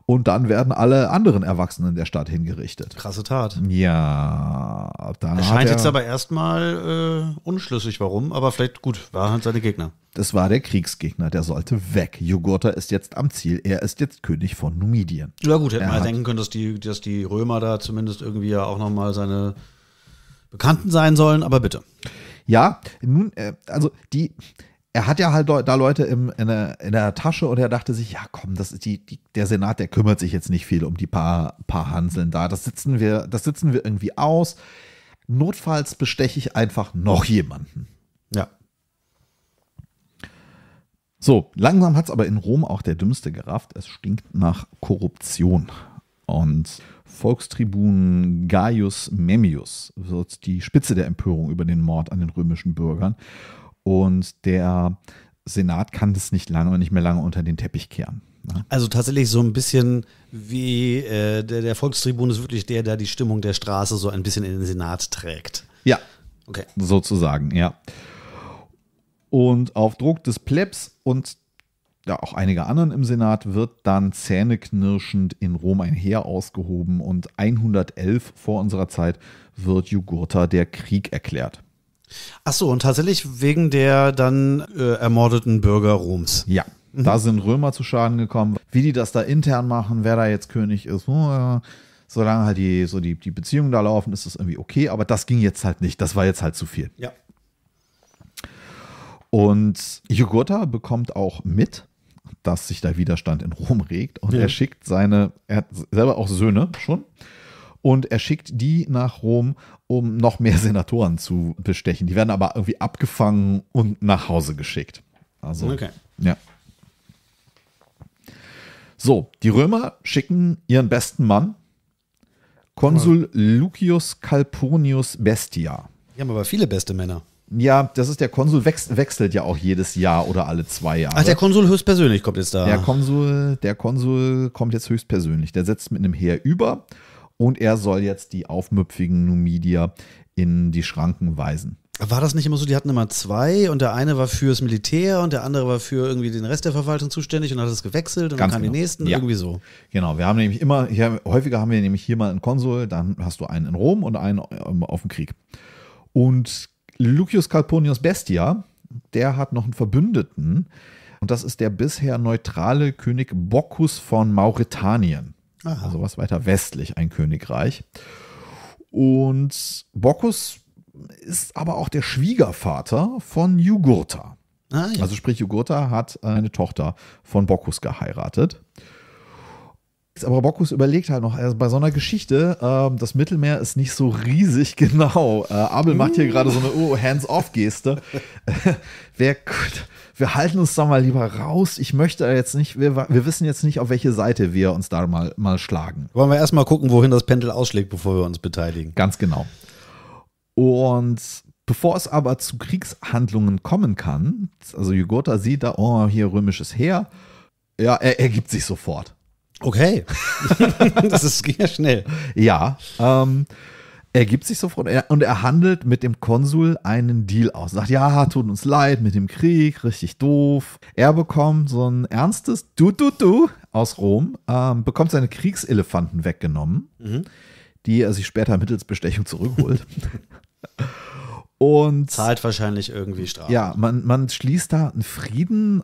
und dann werden alle anderen Erwachsenen der Stadt hingerichtet. Krasse Tat. Ja, da er scheint er, jetzt aber erstmal äh, unschlüssig, warum, aber vielleicht gut, waren halt seine Gegner. Das war der Kriegsgegner, der sollte weg. Jugurtha ist jetzt am Ziel, er ist jetzt König von Numidien. Ja gut, hätte er man halt ja denken können, dass die, dass die Römer da zumindest irgendwie ja auch nochmal seine Bekannten sein sollen, aber bitte. Ja, nun, äh, also die, er hat ja halt da Leute im, in, der, in, der, Tasche und er dachte sich, ja komm, das ist die, die, der Senat, der kümmert sich jetzt nicht viel um die paar, paar Hanseln da. Das sitzen wir, das sitzen wir irgendwie aus. Notfalls besteche ich einfach noch jemanden. Ja. So, langsam hat es aber in Rom auch der Dümmste gerafft. Es stinkt nach Korruption. Und Volkstribun Gaius Memmius wird die Spitze der Empörung über den Mord an den römischen Bürgern. Und der Senat kann das nicht lange und nicht mehr lange unter den Teppich kehren. Ne? Also tatsächlich so ein bisschen wie äh, der, der Volkstribun ist wirklich der, der die Stimmung der Straße so ein bisschen in den Senat trägt. Ja. Okay. Sozusagen, ja. Und auf Druck des Plebs und ja, auch einiger anderen im Senat wird dann zähneknirschend in Rom ein Heer ausgehoben und 111 vor unserer Zeit wird Jugurtha der Krieg erklärt. Ach so, und tatsächlich wegen der dann äh, ermordeten Bürger Roms. Ja. Mhm. Da sind Römer zu Schaden gekommen. Wie die das da intern machen, wer da jetzt König ist, oh, ja. solange halt die, so die, die Beziehungen da laufen, ist das irgendwie okay. Aber das ging jetzt halt nicht. Das war jetzt halt zu viel. Ja. Und Jugurtha bekommt auch mit, dass sich der Widerstand in Rom regt. Und ja. er schickt seine, er hat selber auch Söhne schon und er schickt die nach Rom, um noch mehr Senatoren zu bestechen. Die werden aber irgendwie abgefangen und nach Hause geschickt. Also, okay. ja. So, die Römer schicken ihren besten Mann, Konsul Lucius Calpurnius Bestia. Die haben aber viele beste Männer. Ja, das ist der Konsul, wechselt, wechselt ja auch jedes Jahr oder alle zwei Jahre. Ach, der Konsul höchstpersönlich kommt jetzt da. Der Konsul, der Konsul kommt jetzt höchstpersönlich. Der setzt mit einem Heer über und er soll jetzt die aufmüpfigen Numidier in die Schranken weisen. War das nicht immer so, die hatten immer zwei und der eine war fürs Militär und der andere war für irgendwie den Rest der Verwaltung zuständig und hat es gewechselt und Ganz dann kamen genau. die nächsten ja. irgendwie so. Genau, wir haben nämlich immer, hier, häufiger haben wir nämlich hier mal einen Konsul, dann hast du einen in Rom und einen ähm, auf dem Krieg. Und Lucius Calpurnius Bestia, der hat noch einen Verbündeten und das ist der bisher neutrale König Bocchus von Mauretanien. Aha. also was weiter westlich ein Königreich. Und Bocchus ist aber auch der Schwiegervater von Jugurtha. Ah, ja. Also sprich, Jugurtha hat eine Tochter von Bocchus geheiratet. Aber Bockus überlegt halt noch, also bei so einer Geschichte, äh, das Mittelmeer ist nicht so riesig genau. Äh, Abel macht hier gerade so eine uh. oh, Hands-off-Geste. Wer wir halten uns da mal lieber raus. Ich möchte jetzt nicht, wir, wir, wissen jetzt nicht, auf welche Seite wir uns da mal, mal schlagen. Wollen wir erstmal gucken, wohin das Pendel ausschlägt, bevor wir uns beteiligen. Ganz genau. Und bevor es aber zu Kriegshandlungen kommen kann, also Jugurtha sieht da, oh, hier römisches Heer, ja, er ergibt sich sofort. Okay. das ist, ja schnell. Ja. Ähm, er gibt sich sofort er, und er handelt mit dem Konsul einen Deal aus. Sagt, ja, tut uns leid mit dem Krieg, richtig doof. Er bekommt so ein ernstes Du-Du-Du aus Rom, ähm, bekommt seine Kriegselefanten weggenommen, mhm. die er sich später mittels Bestechung zurückholt. und zahlt wahrscheinlich irgendwie Strafe. Ja, man, man schließt da einen Frieden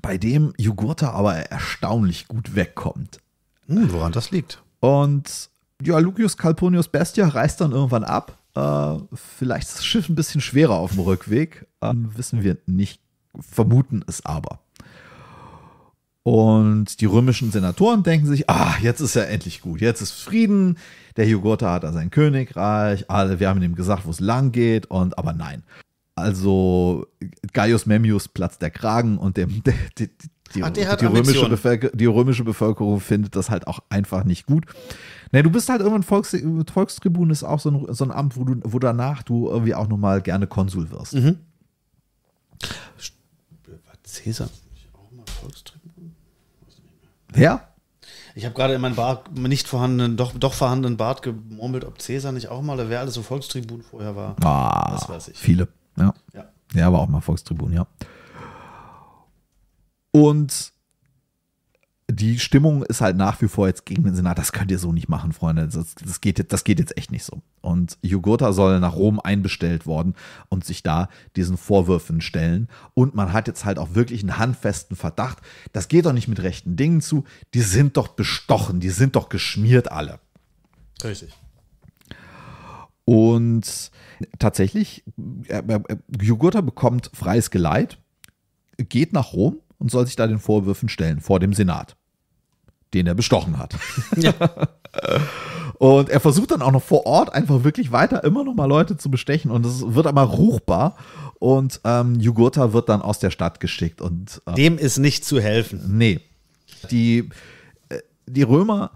bei dem Jugurtha aber erstaunlich gut wegkommt. Hm, woran das liegt. Und ja, Lucius Calpurnius Bestia reist dann irgendwann ab. Äh, vielleicht ist das Schiff ein bisschen schwerer auf dem Rückweg. Äh, wissen wir nicht, vermuten es aber. Und die römischen Senatoren denken sich, ah, jetzt ist ja endlich gut, jetzt ist Frieden, der Jugurtha hat da sein Königreich, alle, wir haben ihm gesagt, wo es lang geht, und aber nein. Also Gaius Memmius platzt der Kragen und dem, der, die, die, Ach, die, römische die, römische Bevölkerung findet das halt auch einfach nicht gut. Nee, du bist halt irgendwann Volks, Volkstribun ist auch so ein, so ein Amt, wo, du, wo danach du irgendwie auch nochmal gerne Konsul wirst. Mhm. War Cäsar nicht auch mal Volkstribun? Ja. Ich habe gerade in meinem Bart, nicht vorhandenen, doch, doch vorhandenen Bart gemurmelt, ob Cäsar nicht auch mal, wer alles so Volkstribun vorher war. Ah, das weiß ich. Viele. Ja. ja. Der war auch mal Volkstribun, ja. Und die Stimmung ist halt nach wie vor jetzt gegen den Senat. Das könnt ihr so nicht machen, Freunde. Das, das, geht, das geht jetzt echt nicht so. Und Jugurtha soll nach Rom einbestellt worden und sich da diesen Vorwürfen stellen. Und man hat jetzt halt auch wirklich einen handfesten Verdacht. Das geht doch nicht mit rechten Dingen zu. Die sind doch bestochen. Die sind doch geschmiert alle. Richtig. Und tatsächlich, äh, äh, äh, Jugurtha bekommt freies Geleit, geht nach Rom und soll sich da den Vorwürfen stellen vor dem Senat, den er bestochen hat. Ja. Und er versucht dann auch noch vor Ort einfach wirklich weiter immer noch mal Leute zu bestechen und es wird einmal ruchbar. Und ähm, Jugurtha wird dann aus der Stadt geschickt. Und, äh, Dem ist nicht zu helfen. Nee. Die, die Römer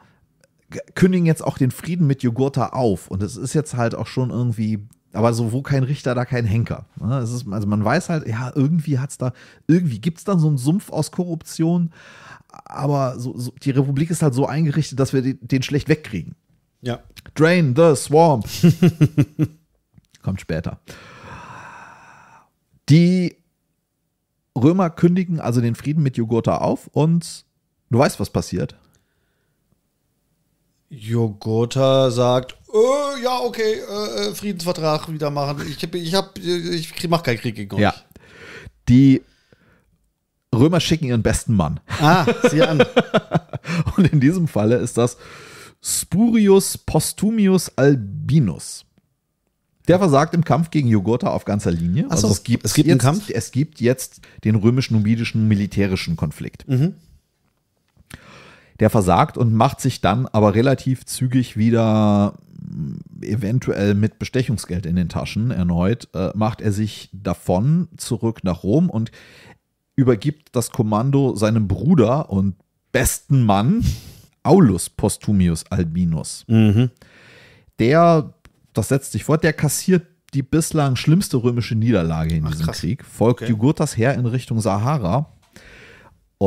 kündigen jetzt auch den Frieden mit Jogurta auf. Und es ist jetzt halt auch schon irgendwie, aber so, wo kein Richter, da kein Henker. Ne, es ist, also man weiß halt, ja, irgendwie hat es da, irgendwie gibt es da so einen Sumpf aus Korruption, aber so, so, die Republik ist halt so eingerichtet, dass wir den, schlecht wegkriegen. Ja. Drain the Swamp. Kommt später. Die Römer kündigen also den Frieden mit Jugurtha auf und du weißt, was passiert. Jogurta sagt, äh, ja, okay, äh, äh, Friedensvertrag wieder machen. Ich, hab, ich, hab, äh, ich mache keinen Krieg gegen euch. Ja. Die Römer schicken ihren besten Mann. Ah, sieh an. Und in diesem Falle ist das Spurius Postumius Albinus. Der versagt im Kampf gegen Jugurtha auf ganzer Linie. Achso, also es gibt, es gibt jetzt, einen Kampf? Es gibt jetzt den römisch-numidischen militärischen Konflikt. Mhm der versagt und macht sich dann aber relativ zügig wieder mm, eventuell mit Bestechungsgeld in den Taschen erneut, äh, macht er sich davon zurück nach Rom und übergibt das Kommando seinem Bruder und besten Mann, Aulus Postumius Albinus. Mhm. Der, das setzt sich fort, der kassiert die bislang schlimmste römische Niederlage in Ach, diesem krass. Krieg, folgt okay. Jugurthas Heer in Richtung Sahara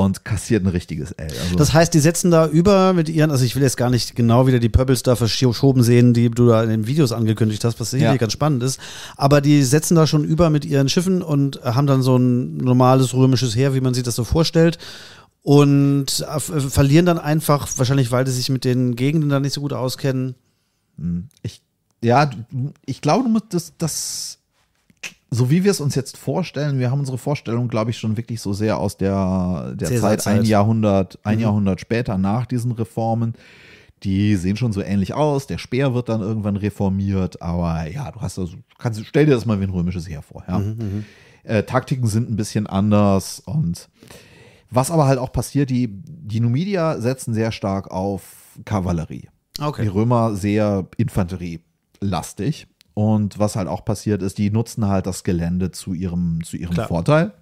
und kassiert ein richtiges L. Also das heißt, die setzen da über mit ihren, also ich will jetzt gar nicht genau wieder die Purples da verschoben sehen, die du da in den Videos angekündigt hast, was sicherlich ja. ganz spannend ist, aber die setzen da schon über mit ihren Schiffen und haben dann so ein normales römisches Heer, wie man sich das so vorstellt und äh, verlieren dann einfach, wahrscheinlich weil sie sich mit den Gegenden da nicht so gut auskennen. Hm. Ich, ja, ich glaube, das, das so wie wir es uns jetzt vorstellen, wir haben unsere Vorstellung, glaube ich, schon wirklich so sehr aus der, der sehr Zeit, ein Jahrhundert, ein mhm. Jahrhundert später nach diesen Reformen. Die sehen schon so ähnlich aus. Der Speer wird dann irgendwann reformiert, aber ja, du hast also, kannst, stell dir das mal wie ein römisches Heer vor. Ja? Mhm, mhm. äh, Taktiken sind ein bisschen anders und was aber halt auch passiert, die, die Numidier setzen sehr stark auf Kavallerie. Okay. Die Römer sehr infanterielastig. Und was halt auch passiert ist, die nutzen halt das Gelände zu ihrem, zu ihrem Vorteil.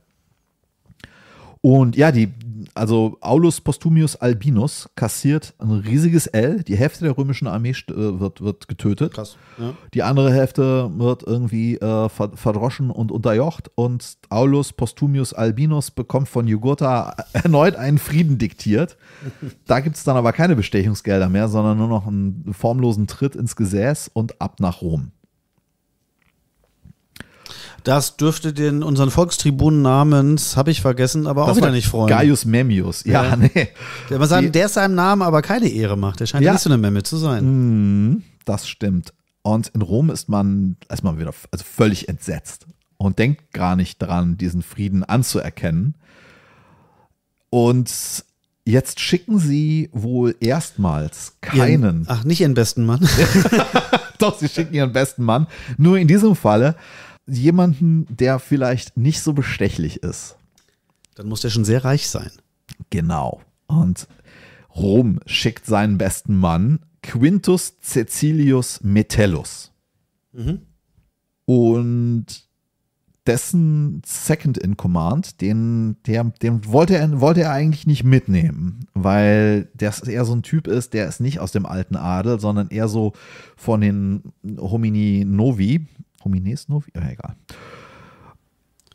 Und ja, die, also Aulus Postumius Albinus kassiert ein riesiges L. Die Hälfte der römischen Armee äh, wird, wird getötet. Krass. Ja. Die andere Hälfte wird irgendwie äh, verdroschen und unterjocht. Und Aulus Postumius Albinus bekommt von Jugurtha erneut einen Frieden diktiert. da gibt es dann aber keine Bestechungsgelder mehr, sondern nur noch einen formlosen Tritt ins Gesäß und ab nach Rom. Das dürfte den unseren Volkstribunen namens, habe ich vergessen, aber das auch wieder nicht freuen. Gaius Memmius, ja, ja. nee. Der, man sagen, der seinem Namen aber keine Ehre macht. Der scheint ja. nicht so eine Memme zu sein. Mhm, das stimmt. Und in Rom ist man erstmal wieder also völlig entsetzt und denkt gar nicht dran, diesen Frieden anzuerkennen. Und jetzt schicken sie wohl erstmals keinen. Ihren, ach, nicht ihren besten Mann. Doch, sie schicken ihren besten Mann. Nur in diesem Falle jemanden, der vielleicht nicht so bestechlich ist. Dann muss der schon sehr reich sein. Genau. Und Rom schickt seinen besten Mann, Quintus Cecilius Metellus. Mhm. Und dessen Second in Command, den, der, den wollte, er, wollte er eigentlich nicht mitnehmen, weil der eher so ein Typ ist, der ist nicht aus dem alten Adel, sondern eher so von den Homini Novi, Prominés Novi, ja, egal.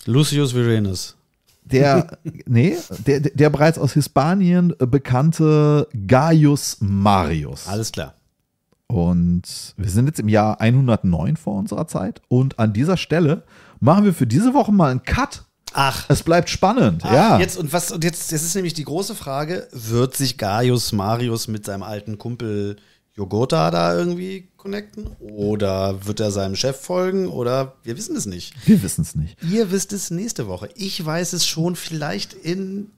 Lucius Virenus. Der, nee, der, der bereits aus Hispanien äh, bekannte Gaius Marius. Alles klar. Und wir sind jetzt im Jahr 109 vor unserer Zeit. Und an dieser Stelle machen wir für diese Woche mal einen Cut. Ach. Es bleibt spannend, Ach, ja. Jetzt, und was, und jetzt, jetzt ist nämlich die große Frage: Wird sich Gaius Marius mit seinem alten Kumpel Yogurta da irgendwie connecten? Oder wird er seinem Chef folgen? Oder wir wissen es nicht. Wir wissen es nicht. Ihr wisst es nächste Woche. Ich weiß es schon vielleicht in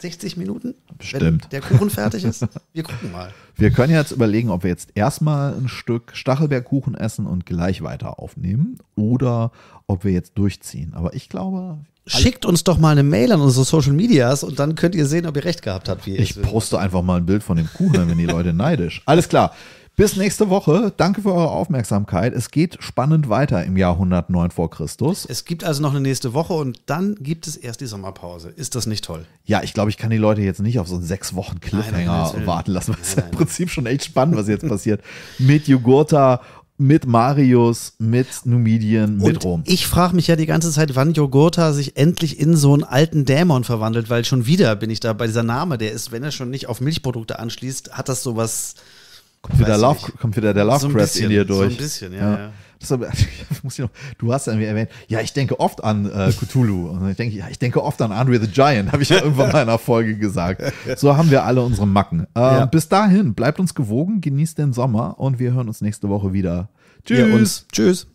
60 Minuten, Bestimmt. wenn der Kuchen fertig ist. Wir gucken mal. Wir können jetzt überlegen, ob wir jetzt erstmal ein Stück Stachelbergkuchen essen und gleich weiter aufnehmen oder ob wir jetzt durchziehen. Aber ich glaube. Schickt uns doch mal eine Mail an unsere Social Medias und dann könnt ihr sehen, ob ihr recht gehabt habt. Wie ich poste einfach mal ein Bild von dem Kuchen, wenn die Leute neidisch. Alles klar. Bis nächste Woche. Danke für eure Aufmerksamkeit. Es geht spannend weiter im Jahr 109 vor Christus. Es gibt also noch eine nächste Woche und dann gibt es erst die Sommerpause. Ist das nicht toll? Ja, ich glaube, ich kann die Leute jetzt nicht auf so einen sechs Wochen Cliffhanger nein, warten lassen. Das ist im Prinzip schon echt spannend, was jetzt passiert. Mit Jugurtha mit Marius, mit Numidien, mit Rom. Ich frage mich ja die ganze Zeit, wann Jogurta sich endlich in so einen alten Dämon verwandelt, weil schon wieder bin ich da bei dieser Name, der ist, wenn er schon nicht auf Milchprodukte anschließt, hat das sowas. Kommt wieder, Love, kommt wieder, der Lovecraft so in dir durch. So ein bisschen, ja. ja. ja. Deshalb, muss ich noch, du hast irgendwie erwähnt, ja, ich denke oft an äh, Cthulhu. Und ich denke, ja, ich denke oft an Andre the Giant, habe ich ja irgendwann mal in einer Folge gesagt. So haben wir alle unsere Macken. Ähm, ja. Bis dahin, bleibt uns gewogen, genießt den Sommer und wir hören uns nächste Woche wieder. Tschüss. Tschüss.